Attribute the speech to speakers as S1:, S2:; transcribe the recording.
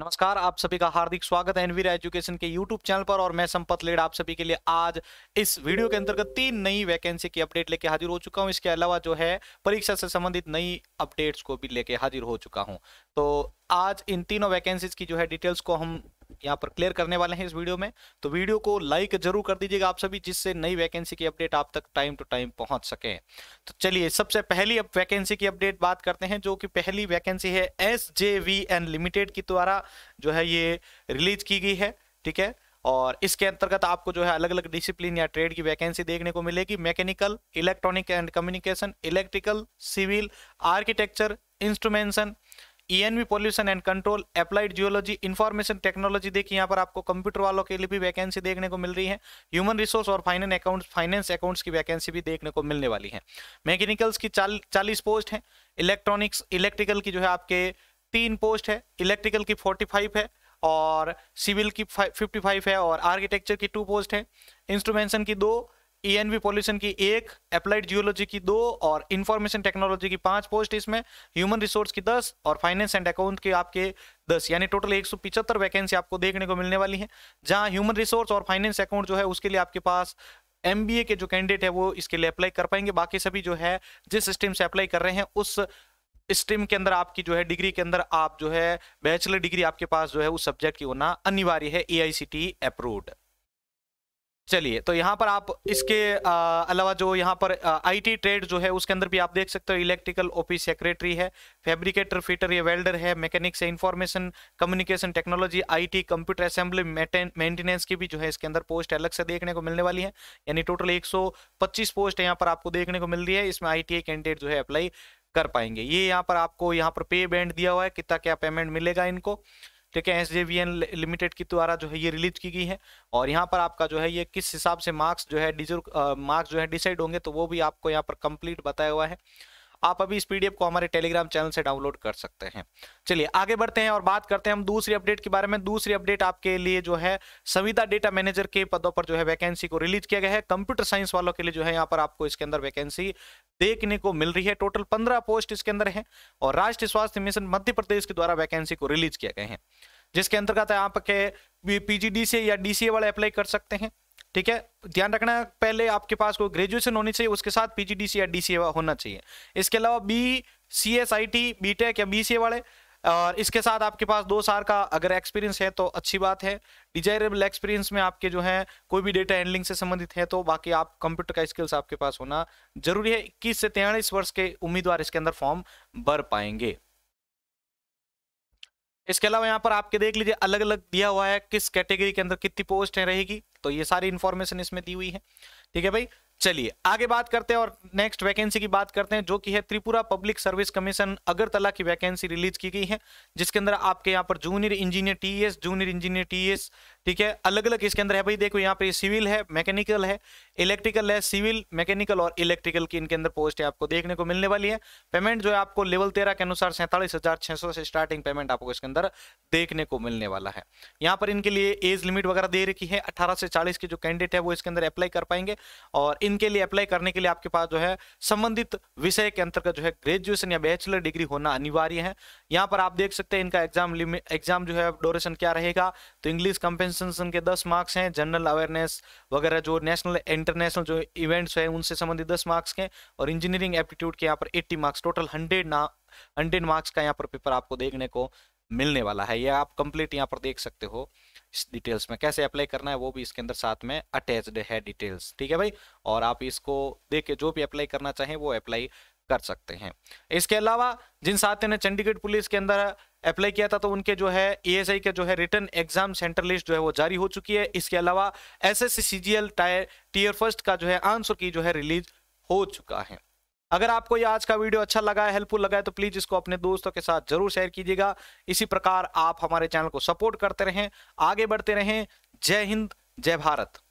S1: नमस्कार आप सभी का हार्दिक स्वागत है एनवीरा एजुकेशन के यूट्यूब चैनल पर और मैं संपत लेड आप सभी के लिए आज इस वीडियो के अंतर्गत तीन नई वैकेंसी की अपडेट लेके हाजिर हो चुका हूं इसके अलावा जो है परीक्षा से संबंधित नई अपडेट्स को भी लेके हाजिर हो चुका हूं तो आज इन तीनों वैकेंसीज की जो है डिटेल्स को हम यहाँ पर क्लियर करने वाले हैं इस वीडियो में तो वीडियो को लाइक जरूर कर दीजिएगा आप सभी जिससे नई वैकेंसी की अपडेट आप तक टाइम टू टाइम पहुंच सके तो चलिए सबसे पहली अब वैकेंसी की अपडेट बात करते हैं जो कि पहली वैकेंसी है S J V N limited की द्वारा जो है ये रिलीज की गई है ठीक है और इसके अंतर्गत आपको जो है अलग अलग डिसिप्लिन या ट्रेड की वैकेंसी देखने को मिलेगी mechanical electronic and communication electrical civil architecture instrumentation ENV pollution and control applied geology information technology देखिए यहाँ पर आपको कंप्यूटर वालों के लिए भी वैकेंसी देखने को मिल रही है ह्यूमन रिसोर्स और फाइनेंस अकाउंट फाइनेंस अकाउंट्स की वैकेंसी भी देखने को मिलने वाली है मैकेनिकल्स की चालीस पोस्ट है इलेक्ट्रॉनिक्स इलेक्ट्रिकल की जो है आपके तीन पोस्ट है इलेक्ट्रिकल की फोर्टी है और सिविल की फिफ्टी है और आर्किटेक्चर की टू पोस्ट है इंस्ट्रूमेंशन की दो ईएनवी e पॉल्यूशन की एक अप्लाइड जियोलॉजी की दो और इंफॉर्मेशन टेक्नोलॉजी की पांच पोस्ट इसमें ह्यूमन रिसोर्स की दस और फाइनेंस एंड अकाउंट की आपके दस यानी टोटल एक सौ पिचहत्तर वैकेंसी आपको देखने को मिलने वाली है जहां ह्यूमन रिसोर्स और फाइनेंस अकाउंट जो है उसके लिए आपके पास एम के जो कैंडिडेट है वो इसके लिए अप्लाई कर पाएंगे बाकी सभी जो है जिस स्ट्रीम से अप्लाई कर रहे हैं उस स्ट्रीम के अंदर आपकी जो है डिग्री के अंदर आप जो है बैचलर डिग्री आपके पास जो है उस सब्जेक्ट की होना अनिवार्य है ए अप्रूव्ड चलिए तो यहाँ पर आप इसके अलावा जो यहाँ पर आईटी ट्रेड जो है उसके अंदर भी आप देख सकते हो इलेक्ट्रिकल ओपी सेक्रेटरी है फैब्रिकेटर फिटर या वेल्डर है मैकेनिक्स है information communication technology IT computer assembly maintenance की भी जो है इसके अंदर पोस्ट अलग से देखने को मिलने वाली है यानी टोटल एक पोस्ट यहाँ पर आपको देखने को मिल रही है इसमें आई कैंडिडेट जो है अप्लाई कर पाएंगे ये यहाँ पर आपको यहाँ पर पे बैंड दिया हुआ है कितना क्या पेमेंट मिलेगा इनको ठीक है एस लिमिटेड के द्वारा जो है ये रिलीज की गई है और यहाँ पर आपका जो है ये किस हिसाब से मार्क्स जो है डिजर्व मार्क्स जो है डिसाइड होंगे तो वो भी आपको यहाँ पर कंप्लीट बताया हुआ है आप अभी इस पीडीएफ को हमारे टेलीग्राम चैनल से डाउनलोड कर सकते हैं चलिए आगे बढ़ते हैं और बात करते हैं हम दूसरी अपडेट के बारे में दूसरी अपडेट आपके लिए जो है संविदा डेटा मैनेजर के पदों पर जो है वैकेंसी को रिलीज किया गया है कंप्यूटर साइंस वालों के लिए जो है यहाँ पर आपको इसके अंदर वैकेंसी देखने को मिल रही है टोटल पंद्रह पोस्ट इसके अंदर है और राष्ट्रीय स्वास्थ्य मिशन मध्य प्रदेश के द्वारा वैकेंसी को रिलीज किया गया है जिसके अंतर्गत आप के पीजीडी से या डीसीए वाले अप्लाई कर सकते हैं ठीक है ध्यान रखना पहले आपके पास कोई ग्रेजुएशन होनी चाहिए उसके साथ पीजीडीसी या डीसीए होना चाहिए इसके अलावा B C S I T B tech या बी सी ए वाले और इसके साथ आपके पास दो साल का अगर एक्सपीरियंस है तो अच्छी बात है डिजायरेबल एक्सपीरियंस में आपके जो है कोई भी डेटा हैंडलिंग से संबंधित है तो बाकी आप कंप्यूटर का स्किल्स आपके पास होना जरूरी है इक्कीस से तेईस वर्ष के उम्मीदवार इसके अंदर फॉर्म भर पाएंगे इसके अलावा यहाँ पर आपके देख लीजिए अलग अलग दिया हुआ है किस कैटेगरी के अंदर कितनी पोस्ट है रहेगी तो ये सारी इन्फॉर्मेशन इसमें दी हुई है ठीक है भाई चलिए आगे बात करते हैं और नेक्स्ट वैकेंसी की बात करते हैं जो कि है Tripura public service commission Agartala की वैकेंसी रिलीज की गई है जिसके अंदर आपके यहाँ पर junior engineer TS junior engineer TS ठीक है अलग अलग इसके अंदर है भाई देखो यहाँ पे सिविल है मैकेनिकल है इलेक्ट्रिकल है सिविल मैकेनिकल और इलेक्ट्रिकल की इनके अंदर पोस्ट है आपको देखने को मिलने वाली है पेमेंट जो है आपको लेवल तेरह के अनुसार सैंतालीस हजार छह सौ से स्टार्टिंग पेमेंट आपको इसके अंदर देखने को मिलने वाला है यहाँ पर इनके लिए एज लिमिट वगैरह दे रखी है अठारह से चालीस के जो कैंडिडेट है वो इसके अंदर अप्लाई कर पाएंगे और इनके लिए अप्लाई करने के लिए आपके पास जो है संबंधित विषय के अंतर्गत जो है ग्रेजुएशन या बैचलर डिग्री होना अनिवार्य है यहाँ पर आप देख सकते हैं इनका एग्जाम एग्जाम जो है डोरेशन क्या रहेगा तो इंग्लिश कंपेन्स एक्सटेंशन के दस मार्क्स हैं जनरल अवेयरनेस वगैरह जो नेशनल इंटरनेशनल जो इवेंट्स हैं उनसे संबंधित दस मार्क्स के और इंजीनियरिंग एप्टीट्यूड के यहाँ पर एट्टी मार्क्स टोटल हंड्रेड ना हंड्रेड मार्क्स का यहाँ पर पेपर आपको देखने को मिलने वाला है ये आप कंप्लीट यहाँ पर देख सकते हो इस डिटेल्स में कैसे अप्लाई करना है वो भी इसके अंदर साथ में अटैच्ड है डिटेल्स ठीक है भाई और आप इसको देख के जो भी अप्लाई करना चाहें वो अप्लाई कर सकते हैं इसके अलावा जिन साथियों ने चंडीगढ़ पुलिस के अंदर अप्लाई किया था तो उनके जो है ई e के जो है रिटर्न एग्जाम सेंटर लिस्ट जो है वो जारी हो चुकी है इसके अलावा S S C G L tier first का जो है आंसर की जो है रिलीज हो चुका है अगर आपको ये आज का वीडियो अच्छा लगा है हेल्पफुल लगा है तो प्लीज इसको अपने दोस्तों के साथ जरूर शेयर कीजिएगा इसी प्रकार आप हमारे चैनल को सपोर्ट करते रहें आगे बढ़ते रहें जय हिंद जय भारत